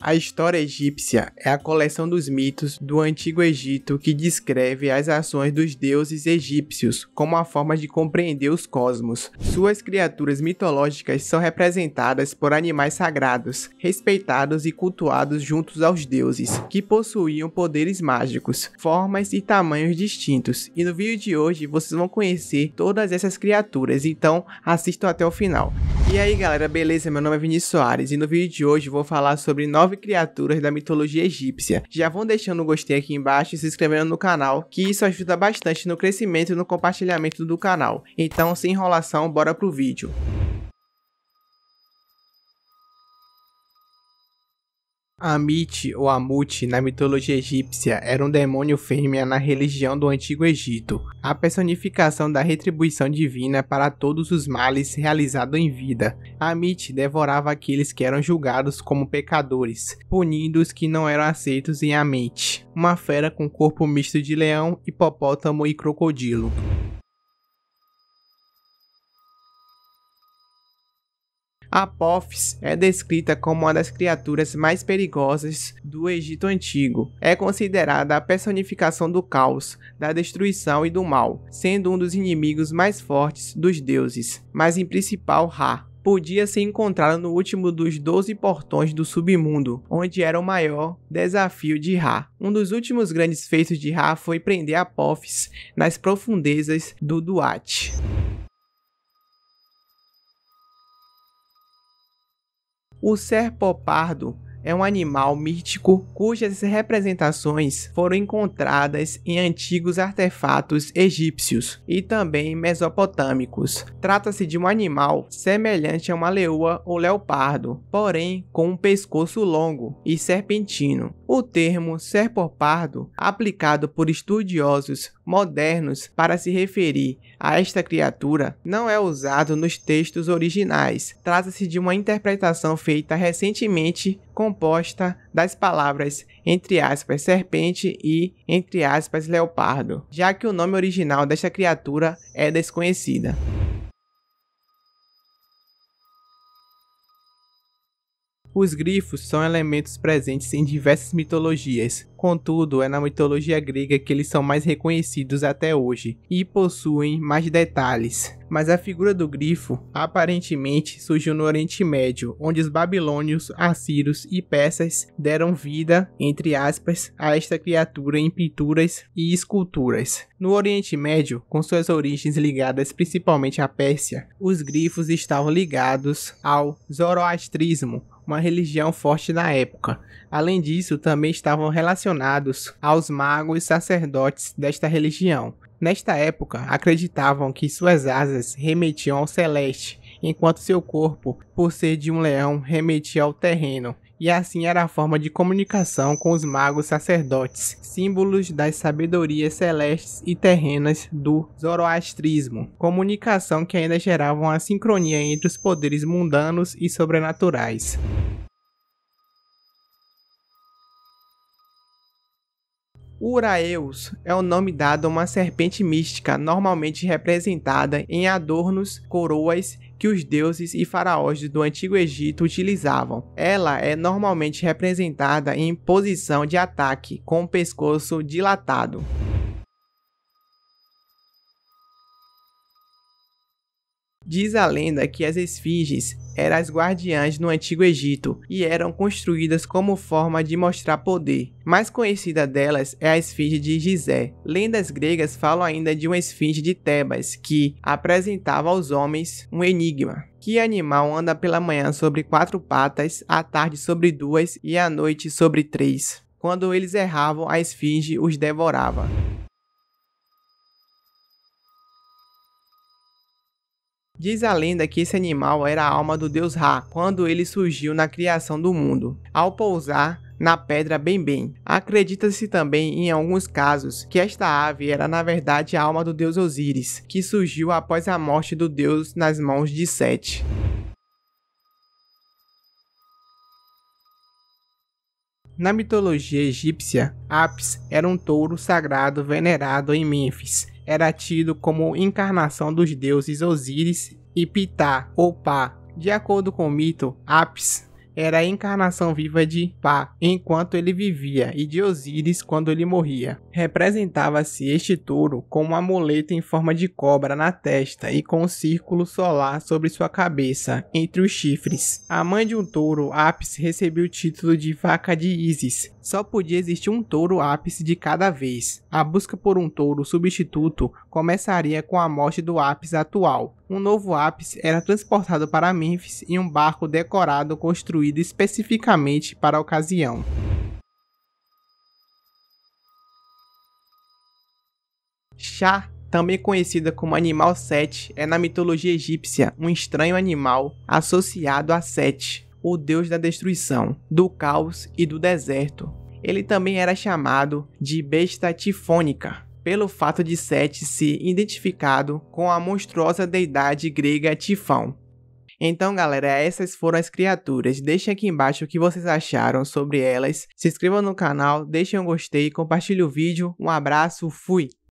A história egípcia é a coleção dos mitos do antigo Egito que descreve as ações dos deuses egípcios como a forma de compreender os cosmos. Suas criaturas mitológicas são representadas por animais sagrados, respeitados e cultuados juntos aos deuses, que possuíam poderes mágicos, formas e tamanhos distintos. E no vídeo de hoje vocês vão conhecer todas essas criaturas, então assistam até o final. E aí galera, beleza? Meu nome é Vinícius Soares e no vídeo de hoje vou falar sobre nove criaturas da mitologia egípcia. Já vão deixando o gostei aqui embaixo e se inscrevendo no canal, que isso ajuda bastante no crescimento e no compartilhamento do canal. Então, sem enrolação, bora pro vídeo. Amit ou Amut na mitologia egípcia era um demônio fêmea na religião do Antigo Egito, a personificação da retribuição divina para todos os males realizado em vida. Amit devorava aqueles que eram julgados como pecadores, punindo os que não eram aceitos em Amit, uma fera com corpo misto de leão, hipopótamo e crocodilo. Apophis é descrita como uma das criaturas mais perigosas do Egito Antigo. É considerada a personificação do caos, da destruição e do mal, sendo um dos inimigos mais fortes dos deuses, mas em principal Ra, podia ser encontrado no último dos 12 portões do submundo, onde era o maior desafio de Ra. Um dos últimos grandes feitos de Ra foi prender Apophis nas profundezas do Duat. O serpopardo é um animal mítico cujas representações foram encontradas em antigos artefatos egípcios e também mesopotâmicos. Trata-se de um animal semelhante a uma leoa ou leopardo, porém com um pescoço longo e serpentino. O termo serpopardo, aplicado por estudiosos modernos para se referir a esta criatura não é usado nos textos originais. Trata-se de uma interpretação feita recentemente composta das palavras entre aspas serpente e entre aspas leopardo, já que o nome original desta criatura é desconhecida. Os grifos são elementos presentes em diversas mitologias, contudo, é na mitologia grega que eles são mais reconhecidos até hoje e possuem mais detalhes. Mas a figura do grifo aparentemente surgiu no Oriente Médio, onde os babilônios, assírios e persas deram vida, entre aspas, a esta criatura em pinturas e esculturas. No Oriente Médio, com suas origens ligadas principalmente à Pérsia, os grifos estavam ligados ao zoroastrismo uma religião forte na época. Além disso, também estavam relacionados aos magos e sacerdotes desta religião. Nesta época, acreditavam que suas asas remetiam ao celeste, enquanto seu corpo, por ser de um leão, remetia ao terreno e assim era a forma de comunicação com os magos sacerdotes, símbolos das sabedorias celestes e terrenas do zoroastrismo, comunicação que ainda gerava uma sincronia entre os poderes mundanos e sobrenaturais. Uraeus é o nome dado a uma serpente mística normalmente representada em adornos, coroas que os deuses e faraós do Antigo Egito utilizavam. Ela é normalmente representada em posição de ataque, com o pescoço dilatado. Diz a lenda que as esfinges eram as guardiãs no Antigo Egito e eram construídas como forma de mostrar poder. Mais conhecida delas é a esfinge de Gizé. Lendas gregas falam ainda de uma esfinge de Tebas que apresentava aos homens um enigma. Que animal anda pela manhã sobre quatro patas, à tarde sobre duas e à noite sobre três? Quando eles erravam, a esfinge os devorava. Diz a lenda que esse animal era a alma do deus Ra, quando ele surgiu na criação do mundo. Ao pousar, na pedra bem bem. Acredita-se também, em alguns casos, que esta ave era na verdade a alma do deus Osíris, que surgiu após a morte do deus nas mãos de Sete. Na mitologia egípcia, Apis era um touro sagrado venerado em Mênfis, era tido como encarnação dos deuses Osíris e Ptah ou Pá. De acordo com o mito, Apis era a encarnação viva de Pá enquanto ele vivia e de Osíris quando ele morria. Representava-se este touro com uma amuleto em forma de cobra na testa e com um círculo solar sobre sua cabeça, entre os chifres. A mãe de um touro, Apis recebeu o título de Vaca de Isis, só podia existir um touro ápice de cada vez. A busca por um touro substituto começaria com a morte do ápice atual. Um novo ápice era transportado para Memphis em um barco decorado construído especificamente para a ocasião. Chá também conhecida como Animal Sete, é na mitologia egípcia um estranho animal associado a Sete, o deus da destruição, do caos e do deserto. Ele também era chamado de Besta Tifônica, pelo fato de Sete se identificado com a monstruosa deidade grega Tifão. Então, galera, essas foram as criaturas. Deixem aqui embaixo o que vocês acharam sobre elas. Se inscrevam no canal, deixem um gostei, compartilhe o vídeo. Um abraço, fui!